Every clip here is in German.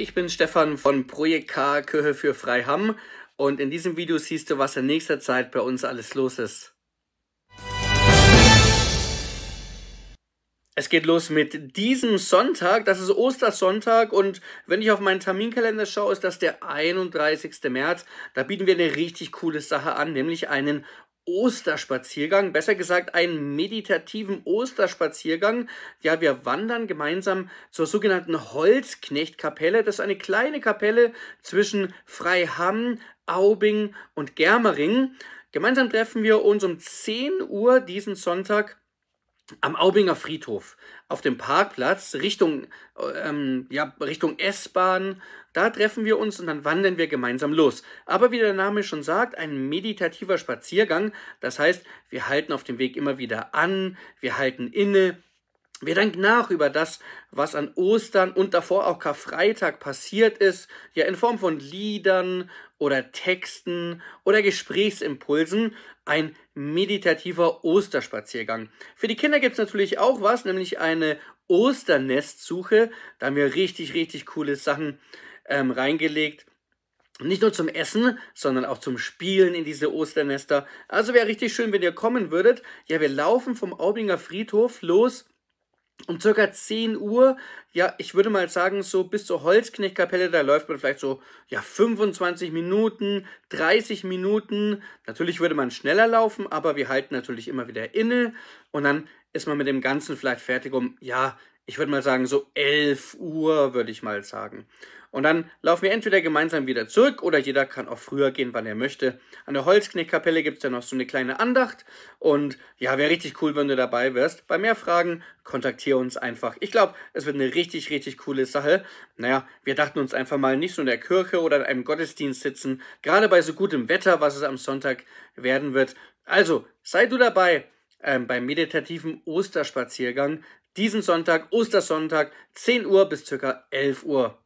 ich bin Stefan von Projekt K Kirche für Freiham und in diesem Video siehst du, was in nächster Zeit bei uns alles los ist. Es geht los mit diesem Sonntag, das ist Ostersonntag und wenn ich auf meinen Terminkalender schaue, ist das der 31. März. Da bieten wir eine richtig coole Sache an, nämlich einen Osterspaziergang, besser gesagt einen meditativen Osterspaziergang. Ja, wir wandern gemeinsam zur sogenannten Holzknechtkapelle. Das ist eine kleine Kapelle zwischen Freiham, Aubing und Germering. Gemeinsam treffen wir uns um 10 Uhr diesen Sonntag am Aubinger Friedhof auf dem Parkplatz Richtung, ähm, ja, Richtung S-Bahn. Da treffen wir uns und dann wandern wir gemeinsam los. Aber wie der Name schon sagt, ein meditativer Spaziergang. Das heißt, wir halten auf dem Weg immer wieder an, wir halten inne, wir denken nach über das, was an Ostern und davor auch Karfreitag passiert ist, ja in Form von Liedern oder Texten oder Gesprächsimpulsen, ein meditativer Osterspaziergang. Für die Kinder gibt es natürlich auch was, nämlich eine Osternestsuche. Da haben wir richtig, richtig coole Sachen ähm, reingelegt nicht nur zum Essen, sondern auch zum Spielen in diese Osternester. Also wäre richtig schön, wenn ihr kommen würdet. Ja, wir laufen vom Aubinger Friedhof los um circa 10 Uhr, ja, ich würde mal sagen, so bis zur Holzknechtkapelle, da läuft man vielleicht so, ja, 25 Minuten, 30 Minuten. Natürlich würde man schneller laufen, aber wir halten natürlich immer wieder inne und dann ist man mit dem Ganzen vielleicht fertig um, ja, ich würde mal sagen, so 11 Uhr, würde ich mal sagen. Und dann laufen wir entweder gemeinsam wieder zurück oder jeder kann auch früher gehen, wann er möchte. An der Holzkneckkapelle gibt es ja noch so eine kleine Andacht. Und ja, wäre richtig cool, wenn du dabei wärst. Bei mehr Fragen kontaktiere uns einfach. Ich glaube, es wird eine richtig, richtig coole Sache. Naja, wir dachten uns einfach mal nicht so in der Kirche oder in einem Gottesdienst sitzen, gerade bei so gutem Wetter, was es am Sonntag werden wird. Also, sei du dabei. Ähm, beim meditativen Osterspaziergang diesen Sonntag, Ostersonntag, 10 Uhr bis ca. 11 Uhr.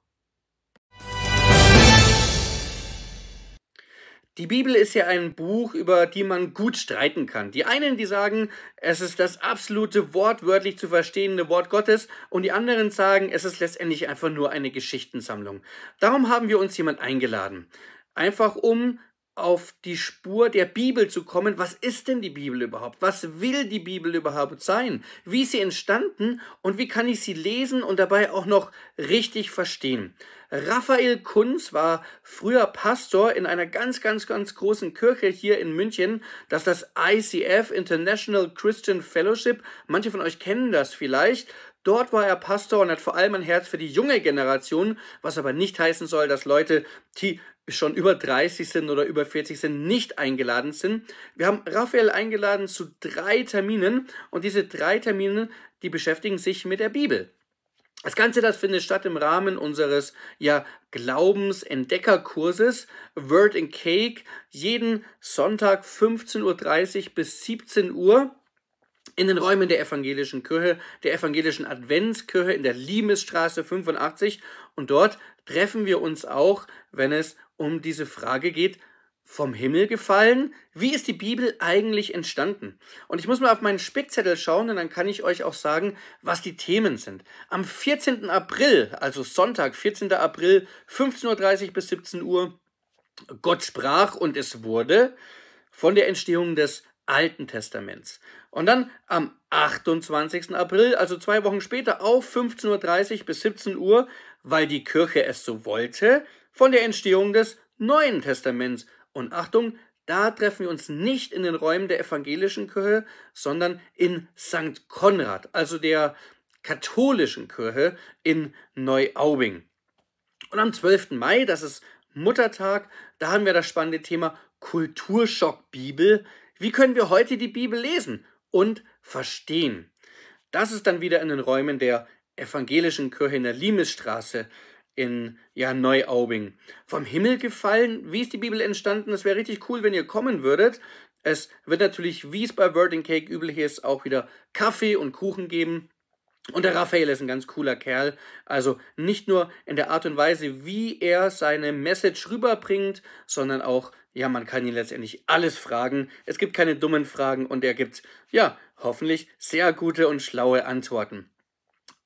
Die Bibel ist ja ein Buch, über die man gut streiten kann. Die einen, die sagen, es ist das absolute wortwörtlich zu verstehende Wort Gottes und die anderen sagen, es ist letztendlich einfach nur eine Geschichtensammlung. Darum haben wir uns jemand eingeladen. Einfach um auf die Spur der Bibel zu kommen. Was ist denn die Bibel überhaupt? Was will die Bibel überhaupt sein? Wie ist sie entstanden und wie kann ich sie lesen und dabei auch noch richtig verstehen? Raphael Kunz war früher Pastor in einer ganz, ganz, ganz großen Kirche hier in München, das ist das ICF, International Christian Fellowship. Manche von euch kennen das vielleicht. Dort war er Pastor und hat vor allem ein Herz für die junge Generation, was aber nicht heißen soll, dass Leute, die schon über 30 sind oder über 40 sind, nicht eingeladen sind. Wir haben Raphael eingeladen zu drei Terminen und diese drei Termine, die beschäftigen sich mit der Bibel. Das Ganze, das findet statt im Rahmen unseres ja, Glaubensentdeckerkurses Word and Cake jeden Sonntag 15.30 Uhr bis 17 Uhr in den Räumen der evangelischen Kirche, der evangelischen Adventskirche in der Limesstraße 85. Und dort treffen wir uns auch, wenn es um diese Frage geht, vom Himmel gefallen? Wie ist die Bibel eigentlich entstanden? Und ich muss mal auf meinen Spickzettel schauen, denn dann kann ich euch auch sagen, was die Themen sind. Am 14. April, also Sonntag, 14. April, 15.30 Uhr bis 17 Uhr, Gott sprach und es wurde von der Entstehung des Alten Testaments. Und dann am 28. April, also zwei Wochen später, auf 15.30 Uhr bis 17 Uhr, weil die Kirche es so wollte, von der Entstehung des Neuen Testaments. Und Achtung, da treffen wir uns nicht in den Räumen der evangelischen Kirche, sondern in St. Konrad, also der katholischen Kirche in Neuaubing. Und am 12. Mai, das ist Muttertag, da haben wir das spannende Thema Kulturschock Bibel wie können wir heute die Bibel lesen und verstehen? Das ist dann wieder in den Räumen der evangelischen Kirche in der Limesstraße in ja, Neuaubing. Vom Himmel gefallen, wie ist die Bibel entstanden? Es wäre richtig cool, wenn ihr kommen würdet. Es wird natürlich, wie es bei Wording Cake üblich ist, auch wieder Kaffee und Kuchen geben. Und der Raphael ist ein ganz cooler Kerl. Also nicht nur in der Art und Weise, wie er seine Message rüberbringt, sondern auch, ja, man kann ihn letztendlich alles fragen. Es gibt keine dummen Fragen und er gibt, ja, hoffentlich sehr gute und schlaue Antworten.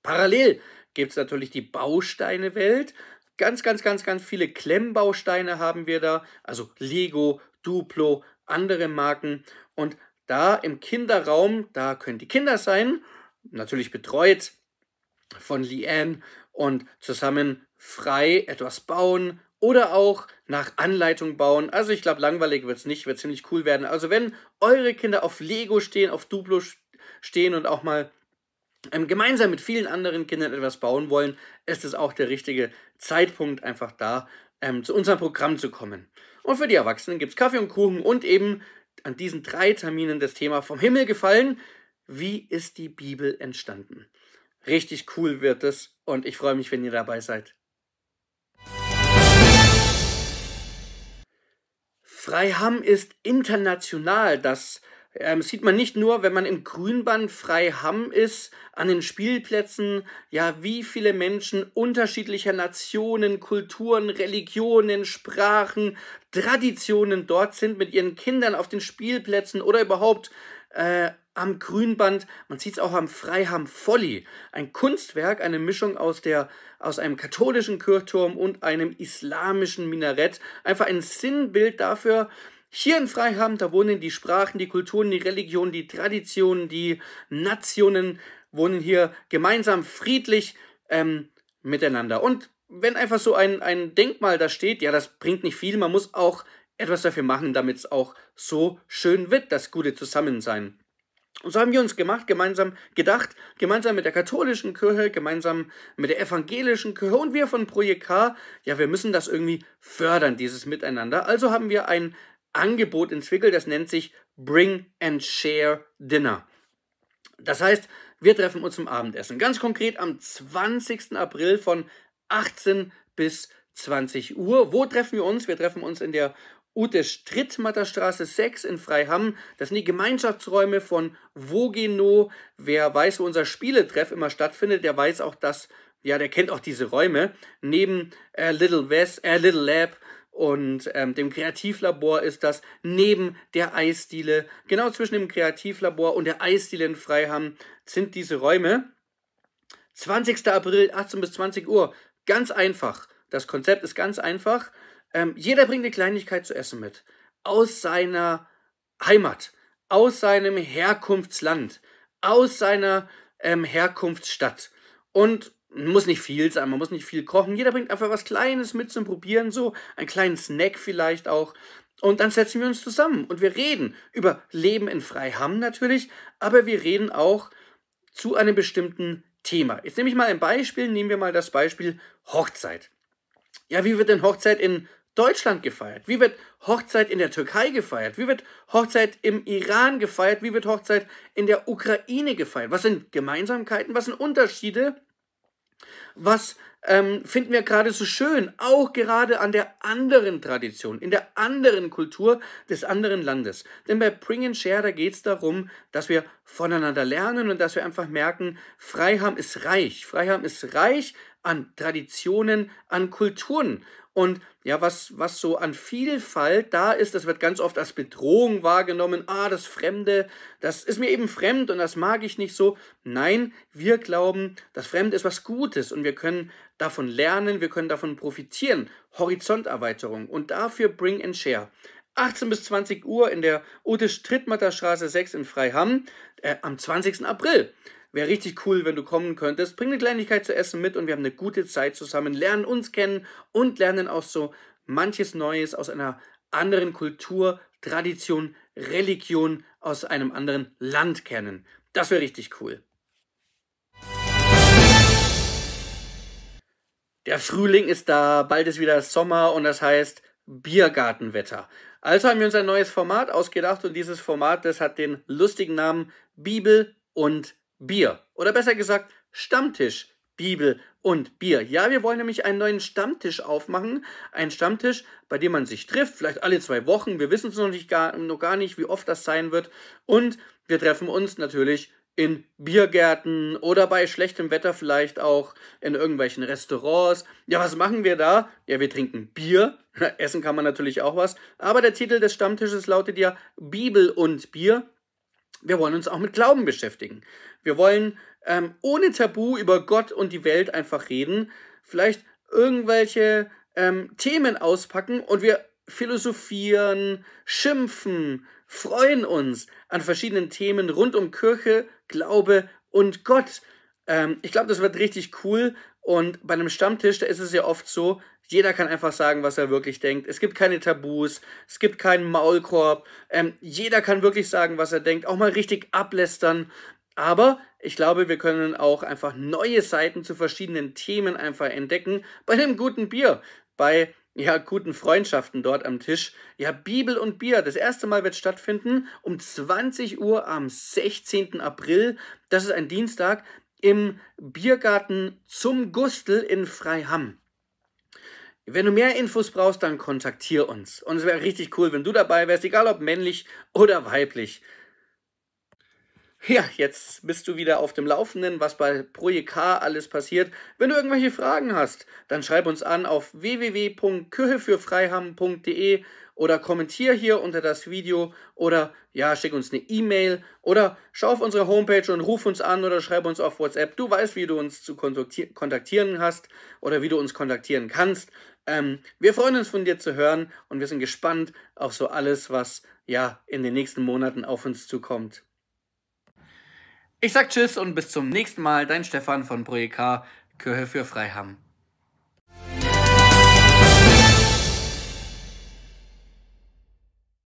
Parallel gibt es natürlich die Bausteinewelt. Ganz, ganz, ganz, ganz viele Klemmbausteine haben wir da. Also Lego, Duplo, andere Marken. Und da im Kinderraum, da können die Kinder sein natürlich betreut von Liane und zusammen frei etwas bauen oder auch nach Anleitung bauen. Also ich glaube, langweilig wird es nicht, wird ziemlich cool werden. Also wenn eure Kinder auf Lego stehen, auf Duplo stehen und auch mal ähm, gemeinsam mit vielen anderen Kindern etwas bauen wollen, ist es auch der richtige Zeitpunkt, einfach da ähm, zu unserem Programm zu kommen. Und für die Erwachsenen gibt es Kaffee und Kuchen und eben an diesen drei Terminen das Thema vom Himmel gefallen wie ist die Bibel entstanden? Richtig cool wird es und ich freue mich, wenn ihr dabei seid. Freiham ist international. Das ähm, sieht man nicht nur, wenn man im Grünband Freiham ist, an den Spielplätzen, ja, wie viele Menschen unterschiedlicher Nationen, Kulturen, Religionen, Sprachen, Traditionen dort sind mit ihren Kindern auf den Spielplätzen oder überhaupt äh, am Grünband, man sieht es auch am Freiham Folli, ein Kunstwerk, eine Mischung aus, der, aus einem katholischen Kirchturm und einem islamischen Minarett. Einfach ein Sinnbild dafür, hier in Freiham, da wohnen die Sprachen, die Kulturen, die Religionen, die Traditionen, die Nationen, wohnen hier gemeinsam friedlich ähm, miteinander. Und wenn einfach so ein, ein Denkmal da steht, ja, das bringt nicht viel, man muss auch etwas dafür machen, damit es auch so schön wird, das gute Zusammensein. Und so haben wir uns gemacht, gemeinsam gedacht, gemeinsam mit der katholischen Kirche, gemeinsam mit der evangelischen Kirche und wir von Projekt K, ja, wir müssen das irgendwie fördern, dieses Miteinander. Also haben wir ein Angebot entwickelt, das nennt sich Bring and Share Dinner. Das heißt, wir treffen uns zum Abendessen. Ganz konkret am 20. April von 18 bis 20 Uhr. Wo treffen wir uns? Wir treffen uns in der Ute Strittmatterstraße 6 in Freiham. Das sind die Gemeinschaftsräume von Wogeno. Wer weiß, wo unser Spieletreff immer stattfindet, der weiß auch dass, ja, der kennt auch diese Räume. Neben äh, Little West, äh, Little Lab und ähm, dem Kreativlabor ist das neben der Eisdiele. Genau zwischen dem Kreativlabor und der Eisdiele in Freiham sind diese Räume. 20. April, 18 bis 20 Uhr. Ganz einfach. Das Konzept ist ganz einfach. Ähm, jeder bringt eine Kleinigkeit zu essen mit. Aus seiner Heimat, aus seinem Herkunftsland, aus seiner ähm, Herkunftsstadt. Und muss nicht viel sein, man muss nicht viel kochen. Jeder bringt einfach was Kleines mit zum Probieren, so einen kleinen Snack vielleicht auch. Und dann setzen wir uns zusammen und wir reden über Leben in Freiham natürlich, aber wir reden auch zu einem bestimmten Thema. Jetzt nehme ich mal ein Beispiel, nehmen wir mal das Beispiel Hochzeit. Ja, wie wird denn Hochzeit in Deutschland gefeiert? Wie wird Hochzeit in der Türkei gefeiert? Wie wird Hochzeit im Iran gefeiert? Wie wird Hochzeit in der Ukraine gefeiert? Was sind Gemeinsamkeiten? Was sind Unterschiede? Was ähm, finden wir gerade so schön, auch gerade an der anderen Tradition, in der anderen Kultur des anderen Landes. Denn bei Bring and Share, da geht es darum, dass wir voneinander lernen und dass wir einfach merken, Freiham ist reich. Freiham ist reich an Traditionen, an Kulturen. Und ja, was, was so an Vielfalt da ist, das wird ganz oft als Bedrohung wahrgenommen. Ah, das Fremde, das ist mir eben fremd und das mag ich nicht so. Nein, wir glauben, das Fremde ist was Gutes und wir können davon lernen, wir können davon profitieren. Horizonterweiterung und dafür Bring and Share. 18 bis 20 Uhr in der Ute Strittmatter Straße 6 in Freiham äh, am 20. April. Wäre richtig cool, wenn du kommen könntest. Bring eine Kleinigkeit zu essen mit und wir haben eine gute Zeit zusammen, lernen uns kennen und lernen auch so manches Neues aus einer anderen Kultur, Tradition, Religion, aus einem anderen Land kennen. Das wäre richtig cool. Der Frühling ist da, bald ist wieder Sommer und das heißt Biergartenwetter. Also haben wir uns ein neues Format ausgedacht und dieses Format, das hat den lustigen Namen Bibel und Bier. Oder besser gesagt, Stammtisch, Bibel und Bier. Ja, wir wollen nämlich einen neuen Stammtisch aufmachen. Einen Stammtisch, bei dem man sich trifft, vielleicht alle zwei Wochen. Wir wissen es noch, nicht gar, noch gar nicht, wie oft das sein wird. Und wir treffen uns natürlich in Biergärten oder bei schlechtem Wetter vielleicht auch in irgendwelchen Restaurants. Ja, was machen wir da? Ja, wir trinken Bier. Essen kann man natürlich auch was. Aber der Titel des Stammtisches lautet ja Bibel und Bier. Wir wollen uns auch mit Glauben beschäftigen. Wir wollen ähm, ohne Tabu über Gott und die Welt einfach reden, vielleicht irgendwelche ähm, Themen auspacken und wir philosophieren, schimpfen, freuen uns an verschiedenen Themen rund um Kirche, Glaube und Gott. Ähm, ich glaube, das wird richtig cool. Und bei einem Stammtisch, da ist es ja oft so, jeder kann einfach sagen, was er wirklich denkt. Es gibt keine Tabus, es gibt keinen Maulkorb. Ähm, jeder kann wirklich sagen, was er denkt, auch mal richtig ablästern. Aber ich glaube, wir können auch einfach neue Seiten zu verschiedenen Themen einfach entdecken bei einem guten Bier, bei ja, guten Freundschaften dort am Tisch. Ja, Bibel und Bier. Das erste Mal wird stattfinden um 20 Uhr am 16. April. Das ist ein Dienstag im Biergarten zum Gustel in Freihamm. Wenn du mehr Infos brauchst, dann kontaktier uns. Und es wäre richtig cool, wenn du dabei wärst, egal ob männlich oder weiblich. Ja, jetzt bist du wieder auf dem Laufenden, was bei Projekt K alles passiert. Wenn du irgendwelche Fragen hast, dann schreib uns an auf www.kirchefürfreiham.de oder kommentier hier unter das Video oder ja, schick uns eine E-Mail oder schau auf unsere Homepage und ruf uns an oder schreib uns auf WhatsApp. Du weißt, wie du uns zu kontaktieren hast oder wie du uns kontaktieren kannst. Ähm, wir freuen uns von dir zu hören und wir sind gespannt auf so alles, was ja in den nächsten Monaten auf uns zukommt. Ich sag Tschüss und bis zum nächsten Mal, dein Stefan von Projekt K, Kirche für Freiham.